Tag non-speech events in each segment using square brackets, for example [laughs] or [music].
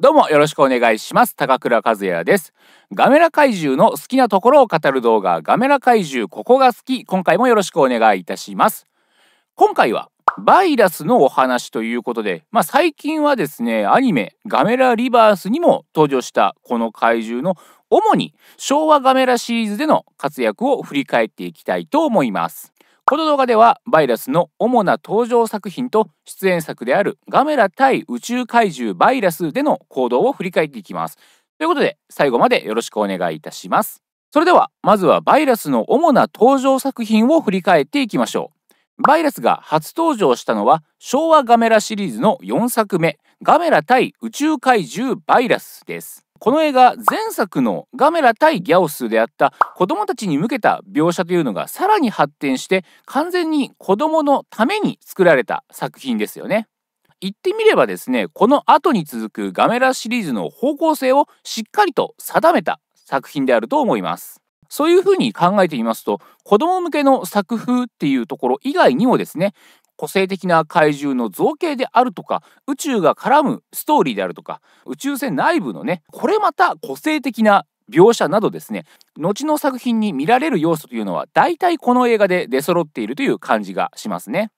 どうもよろしくお願いします。高倉和也です。ガメラ怪獣の好きなところを語る動画、ガメラ怪獣ここが好き、今回もよろしくお願いいたします。今回はバイラスのお話ということで、まあ、最近はですね、アニメガメラリバースにも登場したこの怪獣の主に昭和ガメラシリーズでの活躍を振り返っていきたいと思います。この動画ではバイラスの主な登場作品と出演作であるガメラ対宇宙怪獣バイラスでの行動を振り返っていきます。ということで最後までよろしくお願いいたします。それではまずはバイラスの主な登場作品を振り返っていきましょう。バイラスが初登場したのは昭和ガメラシリーズの4作目「ガメラ対宇宙怪獣バイラス」です。この映画前作のガメラ対ギャオスであった子供たちに向けた描写というのがさらに発展して完全に子供のために作られた作品ですよね。言ってみればですね、この後に続くガメラシリーズの方向性をしっかりと定めた作品であると思います。そういうふうに考えてみますと、子供向けの作風っていうところ以外にもですね、個性的な怪獣の造形であるとか宇宙が絡むストーリーであるとか宇宙船内部のねこれまた個性的な描写などですね後の作品に見られる要素というのは大体この映画で出揃っているという感じがしますね。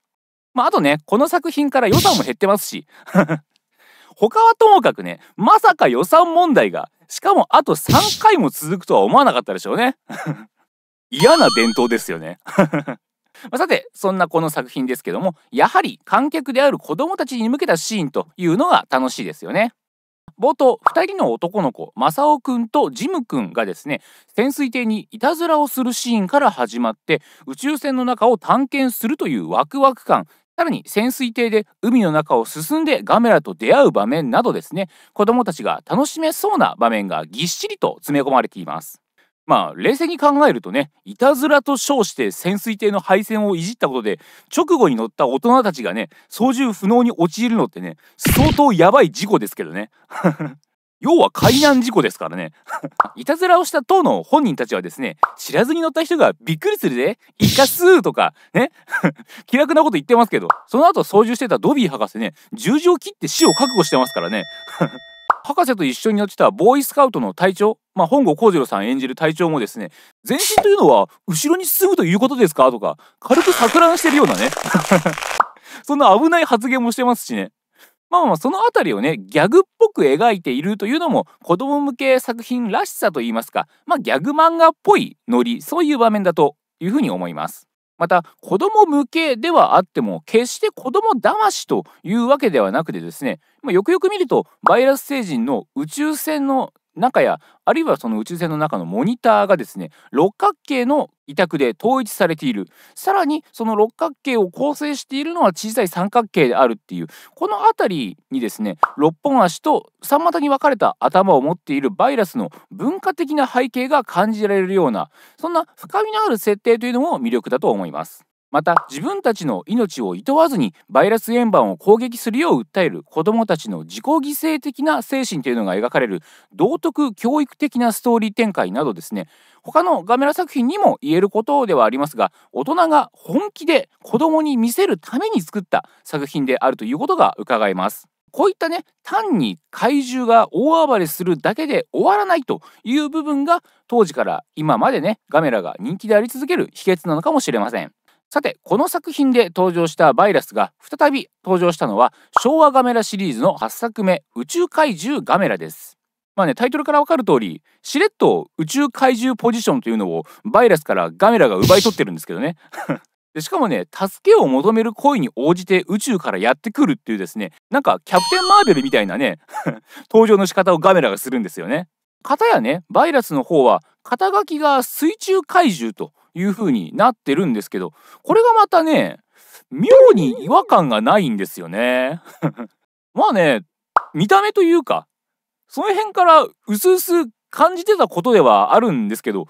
まあ、あとねこの作品から予算も減ってますし [laughs] 他はともかくねまさか予算問題がしかもあと3回も続くとは思わなかったでしょうね [laughs] 嫌な伝統ですよね [laughs] まさてそんなこの作品ですけどもやはり観客である子どもたちに向けたシーンというのが楽しいですよね。冒頭2人の男の子サオくんとジムくんがですね潜水艇にいたずらをするシーンから始まって宇宙船の中を探検するというワクワク感さらに潜水艇で海の中を進んでガメラと出会う場面などですね子どもたちが楽しめそうな場面がぎっしりと詰め込まれています。まあ、冷静に考えるとね、いたずらと称して潜水艇の配線をいじったことで、直後に乗った大人たちがね、操縦不能に陥るのってね、相当やばい事故ですけどね。[laughs] 要は海難事故ですからね。[laughs] いたずらをした党の本人たちはですね、知らずに乗った人がびっくりするで、イカスーとか、ね。[laughs] 気楽なこと言ってますけど、その後操縦してたドビー博士ね、十字を切って死を覚悟してますからね。博士と一緒にやってたボーイスカウトの隊長、まあ、本郷幸次郎さん演じる隊長もですね前進というのは後ろに進むということですかとか軽く錯乱してるようなね [laughs] そんな危ない発言もしてますしねまあまあその辺りをねギャグっぽく描いているというのも子供向け作品らしさといいますかまあギャグ漫画っぽいノリそういう場面だというふうに思います。また子供向けではあっても決して子供騙しというわけではなくてですね、まよくよく見るとバイラス星人の宇宙船の中やあるいはその宇宙船の中のモニターがですね六角形の委託で統一されているさらにその六角形を構成しているのは小さい三角形であるっていうこの辺りにですね六本足と三股に分かれた頭を持っているバイラスの文化的な背景が感じられるようなそんな深みのある設定というのも魅力だと思います。また自分たちの命を厭わずにバイラス円盤を攻撃するよう訴える子どもたちの自己犠牲的な精神というのが描かれる道徳教育的なストーリー展開などですね他のガメラ作品にも言えることではありますが大人が本気で子どもに見せるために作った作品であるということが伺えます。こういったね単に怪獣が大暴れするだけで終わらないという部分が当時から今までねガメラが人気であり続ける秘訣なのかもしれません。さてこの作品で登場したバイラスが再び登場したのは昭和ガメラシリーズの8作目「宇宙怪獣ガメラ」です。まあね、タイトルから分かる通りしれっと宇宙怪獣ポジションというのをバイラスからガメラが奪い取ってるんですけどね [laughs] でしかもね助けを求める声に応じて宇宙からやってくるっていうですねなんかキャプテン・マーベルみたいなね [laughs] 登場の仕方をガメラがするんですよね。かたやねバイラスの方は肩書きが水中怪獣という風になってるんですけど、これがまたね、妙に違和感がないんですよね。[laughs] まあね、見た目というか、その辺から薄々感じてたことではあるんですけど、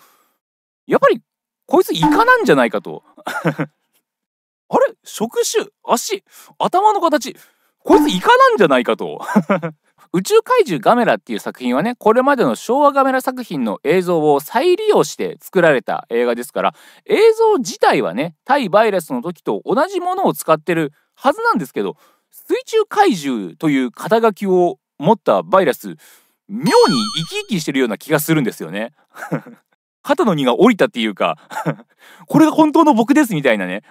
やっぱりこいつイカなんじゃないかと。[laughs] あれ触手、足、頭の形、こいつイカなんじゃないかと。[laughs] 宇宙怪獣ガメラっていう作品はねこれまでの昭和ガメラ作品の映像を再利用して作られた映画ですから映像自体はね対バイラスの時と同じものを使ってるはずなんですけど水中怪獣という肩書きを持ったバイラス妙に生き生きしてるような気がするんですよね。[laughs] 肩の荷が下りたっていうか [laughs] これが本当の僕ですみたいなね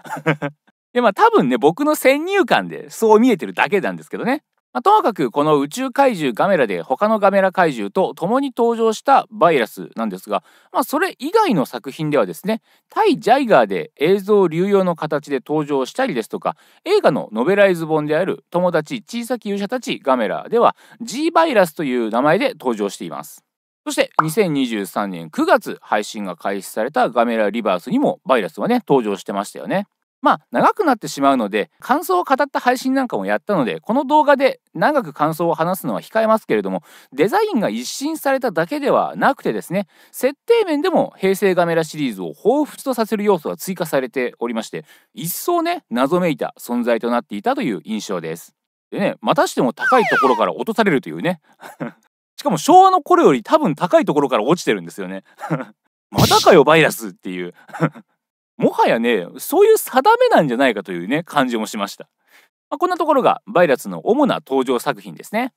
[laughs] でまあ多分ね僕の先入観でそう見えてるだけなんですけどねまあ、ともかくこの宇宙怪獣ガメラで他のガメラ怪獣と共に登場したバイラスなんですが、まあ、それ以外の作品ではですね対ジャイガーで映像流用の形で登場したりですとか映画のノベライズ本である「友達小さき勇者たちガメラ」では G バイラスという名前で登場しています。そして2023年9月配信が開始されたガメラリバースにもバイラスはね登場してましたよね。まあ長くなってしまうので感想を語った配信なんかもやったのでこの動画で長く感想を話すのは控えますけれどもデザインが一新されただけではなくてですね設定面でも平成ガメラシリーズを彷彿とさせる要素が追加されておりまして一層ね謎めいた存在となっていたという印象です。でねまたしても高いところから落とされるというね [laughs] しかも昭和の頃より多分高いところから落ちてるんですよね [laughs] またかよバイラスっていうもはやねそういう定めなんじゃないかというね感じもしました、まあ、こんなところがバイラツの主な登場作品ですね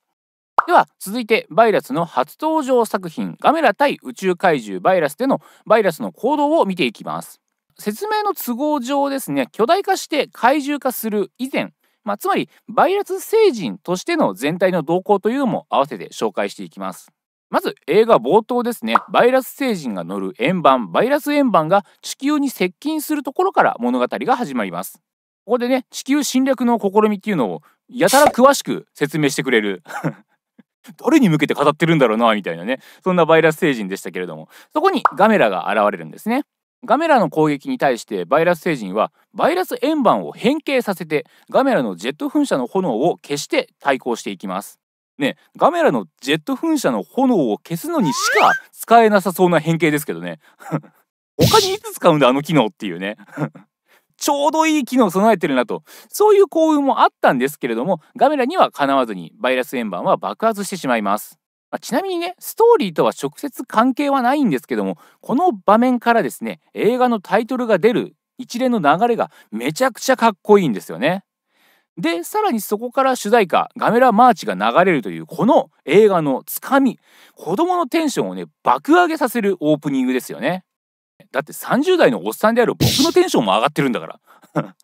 では続いてバイラスの初登場作品「ガメラ対宇宙怪獣バイラス」でのバイラスの行動を見ていきます説明の都合上ですね巨大化して怪獣化する以前、まあ、つまりバイラス星人としての全体の動向というのも合わせて紹介していきますまず映画冒頭ですねバイラス星人が乗る円盤バイラス円盤が地球に接近するところから物語が始まりますここでね地球侵略の試みっていうのをやたら詳しく説明してくれる誰 [laughs] に向けて語ってるんだろうなみたいなねそんなバイラス星人でしたけれどもそこにガメラが現れるんですねガメラの攻撃に対してバイラス星人はバイラス円盤を変形させてガメラのジェット噴射の炎を消して対抗していきますね、ガメラのジェット噴射の炎を消すのにしか使えなさそうな変形ですけどね。[laughs] 他にいつ使うんだあの機能っていうね。[laughs] ちょうどいい機能を備えてるなと。そういう幸運もあったんですけれども、ガメラにはかなわずにバイラス円盤は爆発してしまいます。まあ、ちなみにね、ストーリーとは直接関係はないんですけども、この場面からですね、映画のタイトルが出る一連の流れがめちゃくちゃかっこいいんですよね。でさらにそこから主題歌「ガメラマーチ」が流れるというこの映画のつかみ子供のテンションをね爆上げさせるオープニングですよねだって30代のおっさんである僕の [laughs] テンションも上がってるんだから [laughs]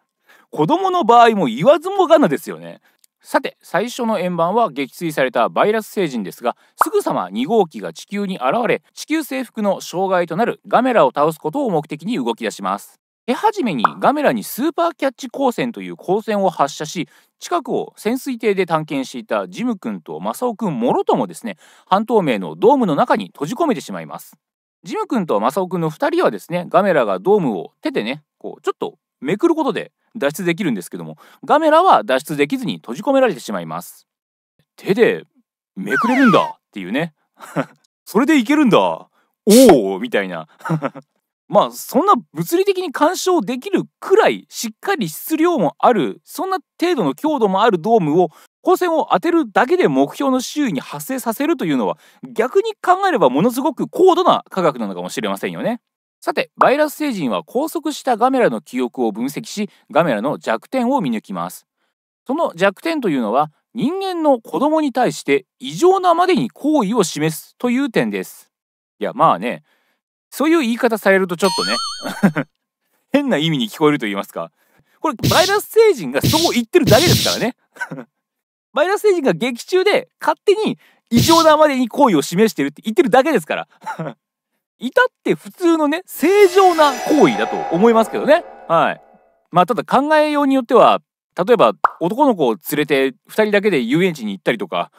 子供の場合も言わずもがなですよねさて最初の円盤は撃墜されたバイラス星人ですがすぐさま2号機が地球に現れ地球征服の障害となるガメラを倒すことを目的に動き出します手始めにガメラにスーパーキャッチ光線という光線を発射し近くを潜水艇で探検していたジム君とマサオ君もろともですね半透明のドームの中に閉じ込めてしまいますジム君とマサオ君の2人はですねガメラがドームを手でねこうちょっとめくることで脱出できるんですけどもガメラは脱出できずに閉じ込められてしまいます手でめくれるんだっていうね [laughs] それでいけるんだおおみたいなまあそんな物理的に干渉できるくらいしっかり質量もあるそんな程度の強度もあるドームを光線を当てるだけで目標の周囲に発生させるというのは逆に考えればものすごく高度な科学なのかもしれませんよね。さてバイラス星人は拘束したガメラの記憶を分析しガメラの弱点を見抜きます。その弱点というのは人間の子供に対して異常なまでに好意を示すという点です。いやまあねそういう言い方されるとちょっとね [laughs] 変な意味に聞こえると言いますかこれバイラス星人がそう言ってるだけですからね [laughs] バイラス星人が劇中で勝手に異常なまでに行為を示してるって言ってるだけですから至 [laughs] って普通のね正常な行為だと思いますけどねはいまあただ考えようによっては例えば男の子を連れて2人だけで遊園地に行ったりとか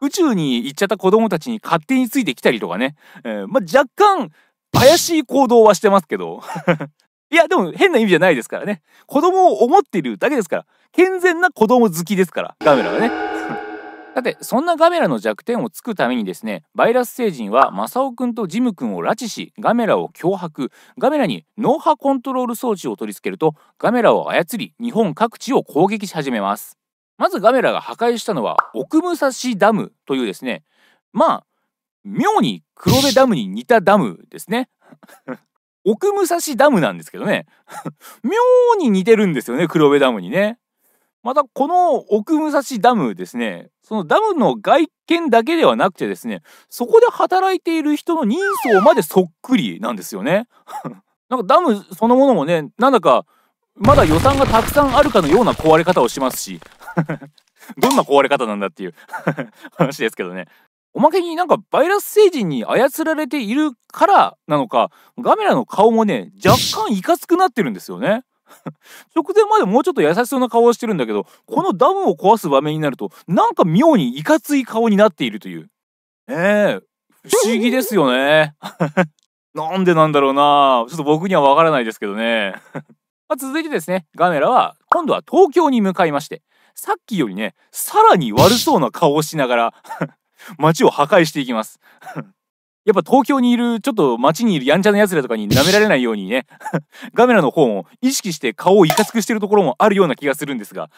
宇宙に行っちゃった子供たちに勝手についてきたりとかね、えー、まあ、若干怪しい行動はしてますけど [laughs] いや、でも変な意味じゃないですからね。子供を思っているだけですから。健全な子供好きですから、ガメラはね。[laughs] さて、そんなガメラの弱点をつくためにですね、バイラス星人はマサオくんとジムくんを拉致し、ガメラを脅迫、ガメラに脳波コントロール装置を取り付けると、ガメラを操り、日本各地を攻撃し始めます。まずガメラが破壊したのは奥武蔵ダムというですねまあ妙に黒部ダムに似たダムですね奥武蔵ダムなんですけどね [laughs] 妙に似てるんですよね黒部ダムにねまたこの奥武蔵ダムですねそのダムの外見だけではなくてですねそこで働いている人の人相までそっくりなんですよね [laughs] なんかダムそのものもねなんだかまだ予算がたくさんあるかのような壊れ方をしますし [laughs] どんな壊れ方なんだっていう [laughs] 話ですけどね。おまけになんかバイラス星人に操られているからなのか、ガメラの顔もね、若干いかつくなってるんですよね。[laughs] 直前までもうちょっと優しそうな顔をしてるんだけど、このダムを壊す場面になると、なんか妙にいかつい顔になっているという。ええー、不思議ですよね。なんでなんだろうなちょっと僕にはわからないですけどね。ま続いてですね、ガメラは今度は東京に向かいまして、さっきよりねさらに悪そうな顔をしながら [laughs] 街を破壊していきます [laughs] やっぱ東京にいるちょっと街にいるやんちゃな奴らとかに舐められないようにね [laughs] ガメラの方も意識して顔をいかつくしてるところもあるような気がするんですが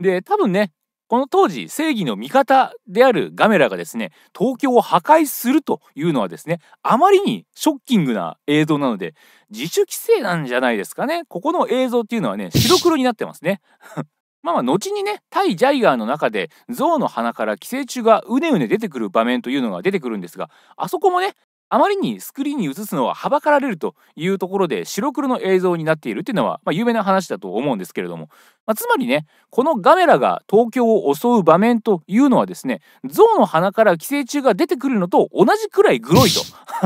で多分ねこの当時正義の味方であるガメラがですね東京を破壊するというのはですねあまりにショッキングな映像なので自主規制なんじゃないですかねここの映像っていうのはね白黒になってますねまあ、まあ後にね対ジャイガーの中で象の鼻から寄生虫がうねうね出てくる場面というのが出てくるんですがあそこもねあまりにスクリーンに映すのははばかられるというところで白黒の映像になっているっていうのは、まあ、有名な話だと思うんですけれども、まあ、つまりねこのガメラが東京を襲う場面というのはですね象の鼻から寄生虫が出てくるのと同じくらいグロいと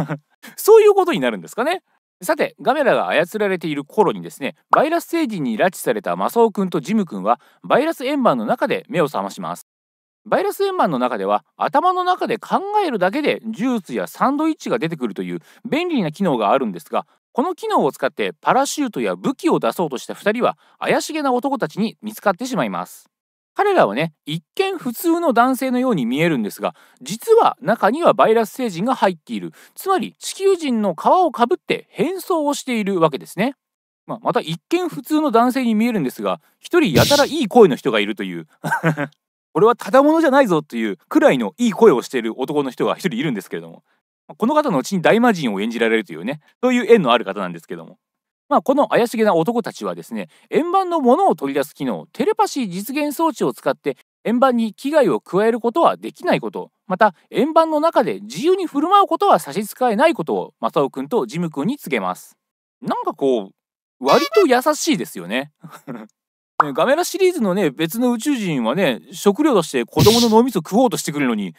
[laughs] そういうことになるんですかね。さてガメラが操られている頃にですねバイラス星人に拉致されたマサオくんとジムくんはバイラス円盤の中で目を覚ましますバイラス円盤の中では頭の中で考えるだけでジュースやサンドイッチが出てくるという便利な機能があるんですがこの機能を使ってパラシュートや武器を出そうとした2人は怪しげな男たちに見つかってしまいます彼らはね一見普通の男性のように見えるんですが実は中にはバイラス星人が入っているつまり地球人の皮をかぶって変装をしているわけですね。まあ、また一見普通の男性に見えるんですが一人やたらいい声の人がいるという [laughs] これはただ者じゃないぞというくらいのいい声をしている男の人が一人いるんですけれどもこの方のうちに大魔人を演じられるというねそういう縁のある方なんですけどもまあ、この怪しげな男たちはですね円盤のものを取り出す機能テレパシー実現装置を使って円盤に危害を加えることはできないことまた円盤の中で自由に振る舞うことは差し支えないことをサオくんとジムくんに告げますなんかこう割と優しいですよね [laughs] ガメラシリーズのね別の宇宙人はね食料として子供の脳みそ食おうとしてくるのに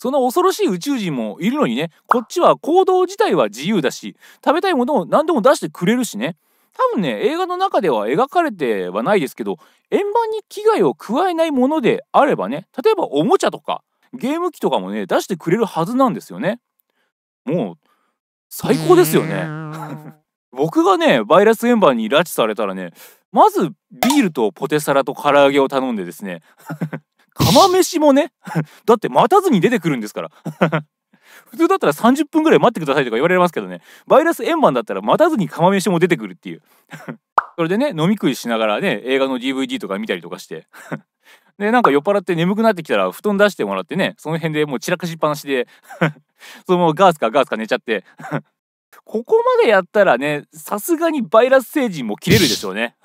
その恐ろしい宇宙人もいるのにね、こっちは行動自体は自由だし、食べたいものを何でも出してくれるしね。多分ね、映画の中では描かれてはないですけど、円盤に危害を加えないものであればね、例えばおもちゃとか、ゲーム機とかもね、出してくれるはずなんですよね。もう、最高ですよね。[laughs] 僕がね、バイラス円盤に拉致されたらね、まずビールとポテサラと唐揚げを頼んでですね釜飯もね [laughs] だって待たずに出てくるんですから [laughs] 普通だったら30分ぐらい待ってくださいとか言われますけどねバイラス円盤だったら待たずに釜飯も出てくるっていう [laughs] それでね飲み食いしながらね映画の DVD とか見たりとかしてでなんか酔っ払って眠くなってきたら布団出してもらってねその辺でもう散らかしっぱなしでそのままガースかガースか寝ちゃってここまでやったらねさすがにバイラス星人も切れるでしょうね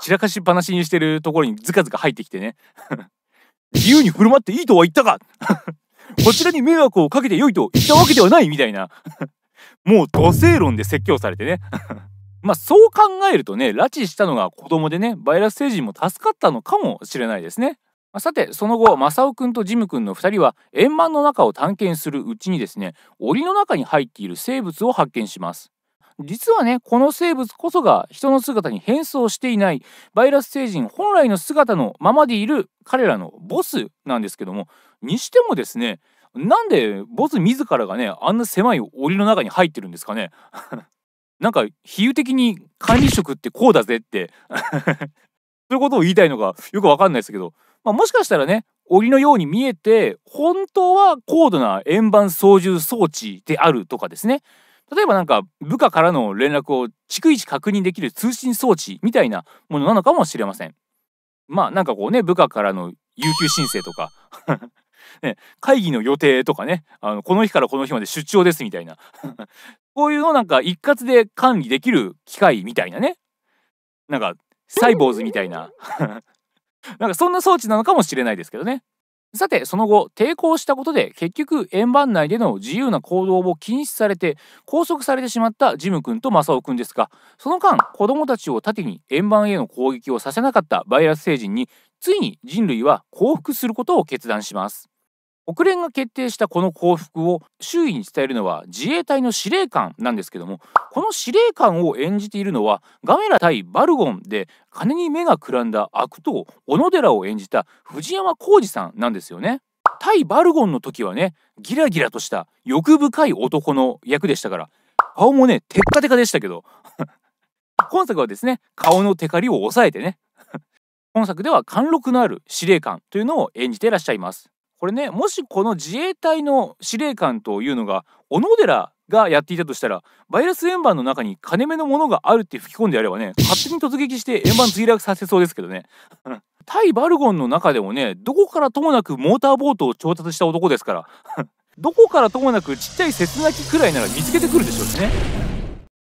散らかしっぱなしにしてるところにズカズカ入ってきてね自由に振る舞っていいとは言ったか [laughs] こちらに迷惑をかけて良いと言ったわけではないみたいな [laughs] もう土星論で説教されてね [laughs] まあそう考えるとね、拉致したのが子供でね、バイラス星人も助かったのかもしれないですね。まあ、さて、その後、マサオくんとジムくんの2人は円満の中を探検するうちにですね、檻の中に入っている生物を発見します。実はねこの生物こそが人の姿に変装していないバイラス星人本来の姿のままでいる彼らのボスなんですけどもにしてもですねなんでボス自らがねあんな狭い檻の中に入ってるんですかね [laughs] なんか比喩的に管理職ってこうだぜって [laughs] そういうことを言いたいのがよくわかんないですけど、まあ、もしかしたらね檻のように見えて本当は高度な円盤操縦装置であるとかですね例えばなんか部下からの連絡を逐一確認できる通信装置みたいなものなのかもしれません。まあなんかこうね部下からの有給申請とか [laughs] ね、会議の予定とかねあのこの日からこの日まで出張ですみたいな [laughs] こういうのをなんか一括で管理できる機械みたいなねなんかサイボーズみたいな [laughs] なんかそんな装置なのかもしれないですけどね。さてその後抵抗したことで結局円盤内での自由な行動を禁止されて拘束されてしまったジム君とマサオ君ですがその間子供たちを盾に円盤への攻撃をさせなかったバイラス星人についに人類は降伏することを決断します。国連が決定したこの降伏を周囲に伝えるのは自衛隊の司令官なんですけどもこの司令官を演じているのはガメラ対バルゴンで金に目がくらんだ悪党小野寺を演じた藤山浩二さんなんですよね。対バルゴンの時はねギラギラとした欲深い男の役でしたから顔もねテッカテカでしたけど [laughs] 今作はですね顔のテカリを抑えてね本 [laughs] 作では貫禄のある司令官というのを演じていらっしゃいます。これねもしこの自衛隊の司令官というのが小野寺がやっていたとしたらバイラス円盤の中に金目のものがあるって吹き込んでやればね勝手に突撃して円盤墜落させそうですけどね [laughs] 対バルゴンの中でもねどこからともなくモーターボートを調達した男ですから [laughs] どこからともなくちっちゃい切なきくらいなら見つけてくるでしょうしね。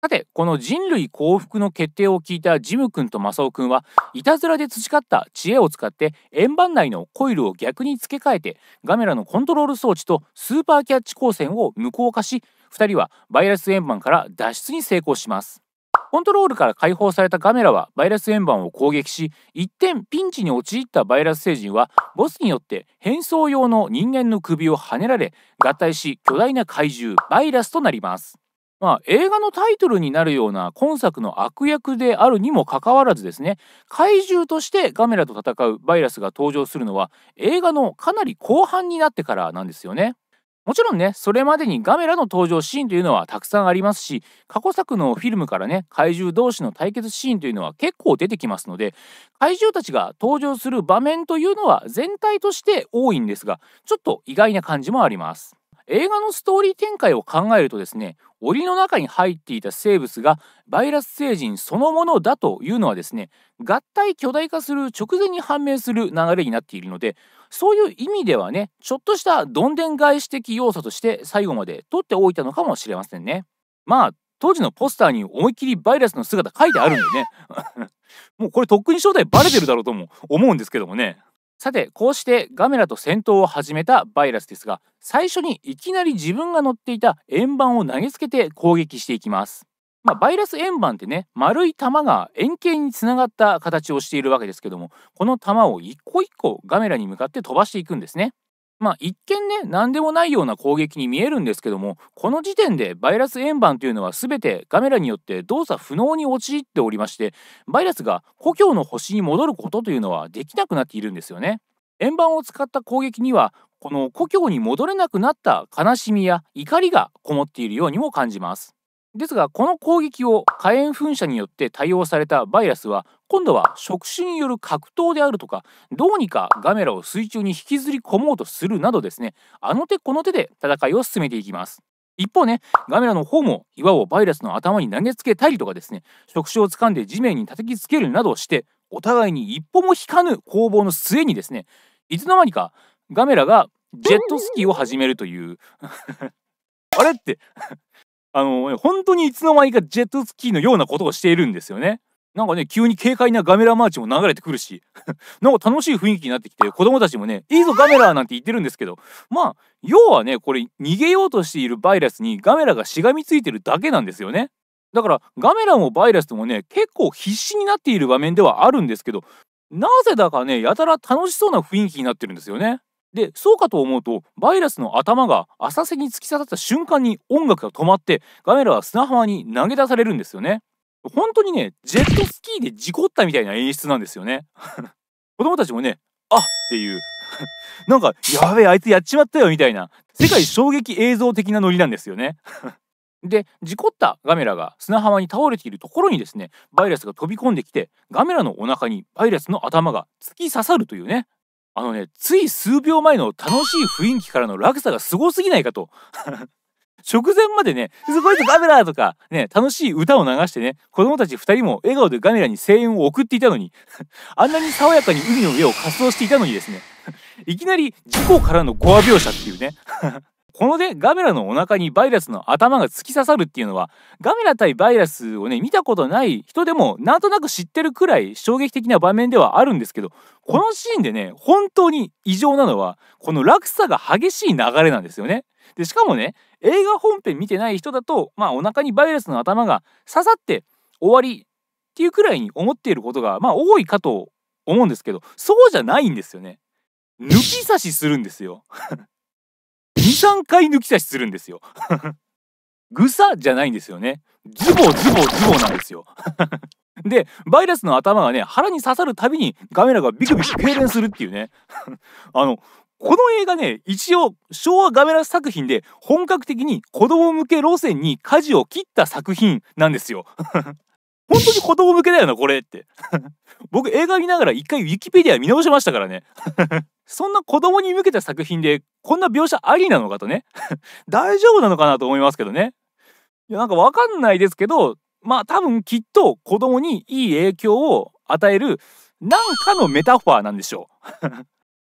さて、この人類降伏の決定を聞いたジム君とマサオ君は、いたずらで培った知恵を使って、円盤内のコイルを逆に付け替えて、ガメラのコントロール装置とスーパーキャッチ光線を無効化し、2人はバイラス円盤から脱出に成功します。コントロールから解放されたガメラはバイラス円盤を攻撃し一点ピンチに陥ったバイラス星人はボスによって変装用の人間の首をはねられ合体し巨大な怪獣バイラスとなります。まあ、映画のタイトルになるような今作の悪役であるにもかかわらずですね怪獣としてガメラと戦うバイラスが登場するのは映画のかなり後半になってからなんですよね。もちろんねそれまでにガメラの登場シーンというのはたくさんありますし過去作のフィルムからね怪獣同士の対決シーンというのは結構出てきますので怪獣たちが登場する場面というのは全体として多いんですがちょっと意外な感じもあります。映画のストーリー展開を考えるとですね檻の中に入っていた生物がバイラス星人そのものだというのはですね合体巨大化する直前に判明する流れになっているのでそういう意味ではねちょっとしたどんでん返し的要素として最後まで取っておいたのかもしれませんね。まあ当時のポスターに思いっきりバイラスの姿書いてあるんでね [laughs] もうこれとっくに正体バレてるだろうとも思うんですけどもねさてこうしてガメラと戦闘を始めたバイラスですが最初にいきなり自分が乗っていた円盤を投げつけて攻撃していきます。まあ、バイラス円盤ってね丸い玉が円形につながった形をしているわけですけどもこの玉を一個一個ガメラに向かって飛ばしていくんですね。まあ一見ね何でもないような攻撃に見えるんですけどもこの時点でバイラス円盤というのは全てガメラによって動作不能に陥っておりましてバイラスが故郷の星に戻ることというのはできなくなっているんですよね。円盤を使った攻撃にはこの故郷に戻れなくなった悲しみや怒りがこもっているようにも感じます。ですがこの攻撃を火炎噴射によって対応されたバイラスは今度は触手による格闘であるとかどうにかガメラを水中に引きずり込もうとするなどですねあの手この手で戦いを進めていきます一方ねガメラの方も岩をバイラスの頭に投げつけたりとかですね触手を掴んで地面に叩きつけるなどしてお互いに一歩も引かぬ攻防の末にですねいつの間にかガメラがジェットスキーを始めるという [laughs] あれってあの、本当にいつの間にかジェットスキーのようなことをしているんですよね。なんかね、急に軽快なガメラマーチも流れてくるし、[laughs] なんか楽しい雰囲気になってきて、子供たちもね、いいぞガメラなんて言ってるんですけど、まあ、要はね、これ逃げようとしているバイラスにガメラがしがみついてるだけなんですよね。だから、ガメラもバイラスともね、結構必死になっている場面ではあるんですけど、なぜだかね、やたら楽しそうな雰囲気になってるんですよね。でそうかと思うとバイラスの頭が浅瀬に突き刺さった瞬間に音楽が止まってガメラは砂浜に投げ出されるんですよね本当にねジェットスキーで事故ったみたいな演出なんですよね [laughs] 子供たちもねあっていう [laughs] なんかやべえあいつやっちまったよみたいな世界衝撃映像的なノリなんですよね [laughs] で事故ったガメラが砂浜に倒れているところにですねバイラスが飛び込んできてガメラのお腹にバイラスの頭が突き刺さるというねあのねつい数秒前の楽しい雰囲気からの落差がすごすぎないかと [laughs] 直前までね「すごいぞガメラ!」とかね楽しい歌を流してね子供たち2人も笑顔でガメラに声援を送っていたのに [laughs] あんなに爽やかに海の上を滑走していたのにですねいきなり事故からのゴア描写っていうねこのでガメラのお腹にバイラスの頭が突き刺さるっていうのはガメラ対バイラスをね見たことない人でもなんとなく知ってるくらい衝撃的な場面ではあるんですけどこのシーンでね本当に異常なのはこの落差が激しい流れなんですよね。でしかもね映画本編見てない人だとまあお腹にバイラスの頭が刺さって終わりっていうくらいに思っていることがまあ多いかと思うんですけどそうじゃないんですよね。抜き差しするんですよ3回抜き差しするんですよ。[laughs] ぐさじゃないんですよね。ズボズボズボなんですよ。[laughs] で、バイラスの頭がね、腹に刺さるたびにガメラがビクビク痙攣するっていうね。[laughs] あの、この映画ね、一応昭和ガメラス作品で本格的に子供向け路線に舵を切った作品なんですよ。本当に子供向けだよなこれって [laughs] 僕映画見ながら一回ウィキペディア見直しましたからね [laughs] そんな子供に向けた作品でこんな描写ありなのかとね [laughs] 大丈夫なのかなと思いますけどねいやなんかわかんないですけどまあ多分きっと子供にいい影響を与えるなんかのメタファーなんでしょう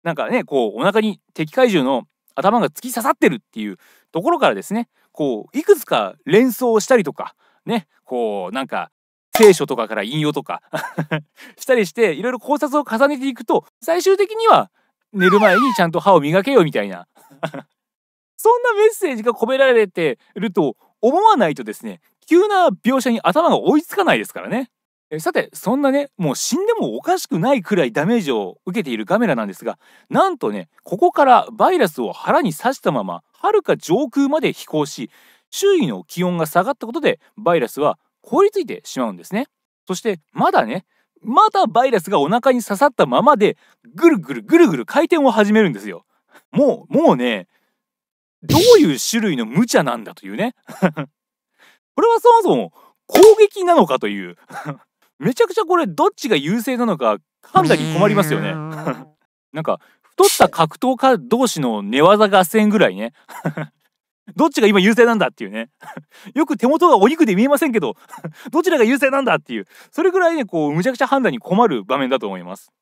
なんかねこうお腹に敵怪獣の頭が突き刺さってるっていうところからですねこういくつか連想したりとかねこうなんか聖書とかから引用とか [laughs] したりしていろいろ考察を重ねていくと最終的には寝る前にちゃんと歯を磨けよみたいな [laughs] そんなメッセージが込められてると思わないとですね急な描写に頭が追いつかないですからね。さてそんなねもう死んでもおかしくないくらいダメージを受けているガメラなんですがなんとねここからバイラスを腹に刺したままはるか上空まで飛行し周囲の気温が下がったことでバイラスは凍りついてしまうんですね。そしてまだね、まだバイラスがお腹に刺さったままでぐるぐるぐるぐる回転を始めるんですよ。もう、もうね、どういう種類の無茶なんだというね。[laughs] これはそもそも攻撃なのかという [laughs] めちゃくちゃこれどっちが優勢なのか判断に困りますよね [laughs] なんか太った格闘家同士の寝技合戦ぐらいねどっちが今優勢なんだっていうね [laughs] よく手元がお肉で見えませんけど [laughs] どちらが優勢なんだっていう、それぐらいね、こう、むちゃくちゃ判断に困る場面だと思います。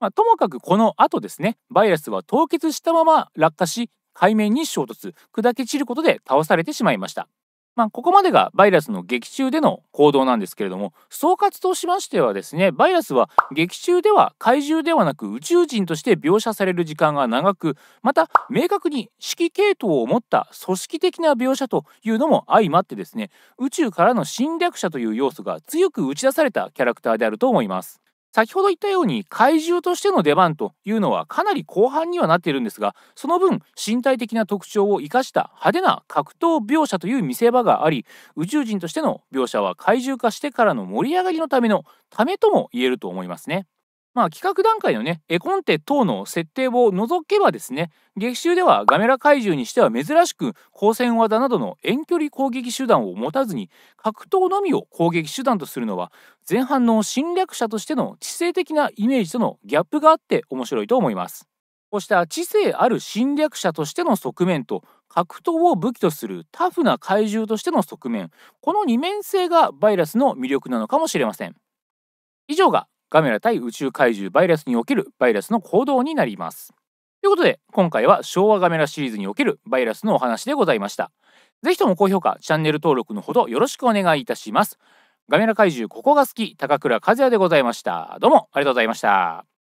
まあ、ともかくこの後ですね、バイアスは凍結したまま落下し、海面に衝突、砕け散ることで倒されてしまいました。まあ、ここまでがバイラスの劇中での行動なんですけれども総括としましてはですねバイラスは劇中では怪獣ではなく宇宙人として描写される時間が長くまた明確に指揮系統を持った組織的な描写というのも相まってですね宇宙からの侵略者という要素が強く打ち出されたキャラクターであると思います。先ほど言ったように怪獣としての出番というのはかなり後半にはなっているんですがその分身体的な特徴を生かした派手な格闘描写という見せ場があり宇宙人としての描写は怪獣化してからの盛り上がりのためのためとも言えると思いますね。まあ、企画段階のね、絵コンテ等の設定を除けばですね、劇中ではガメラ怪獣にしては珍しく光線技などの遠距離攻撃手段を持たずに格闘のみを攻撃手段とするのは前半の侵略者としての知性的なイメージとのギャップがあって面白いと思います。こうした知性ある侵略者としての側面と格闘を武器とするタフな怪獣としての側面この二面性がバイラスの魅力なのかもしれません。以上がガメラ対宇宙怪獣バイラスにおけるバイラスの行動になります。ということで、今回は昭和ガメラシリーズにおけるバイラスのお話でございました。ぜひとも高評価、チャンネル登録のほどよろしくお願いいたします。ガメラ怪獣ここが好き、高倉和也でございました。どうもありがとうございました。